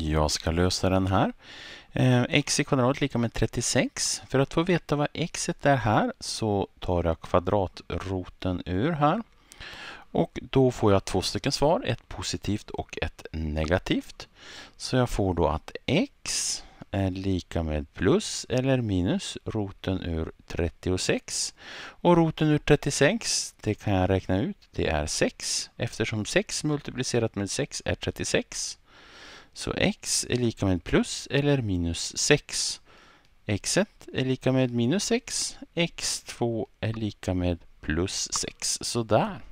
Jag ska lösa den här. Eh, x i kvadrat lika med 36. För att få veta vad x är här så tar jag kvadratroten ur här. Och då får jag två stycken svar, ett positivt och ett negativt. Så jag får då att x är lika med plus eller minus roten ur 36. Och roten ur 36, det kan jag räkna ut, det är 6 eftersom 6 multiplicerat med 6 är 36. Så x är lika med plus eller minus 6. x1 är lika med minus 6. x2 är lika med plus 6. Sådär.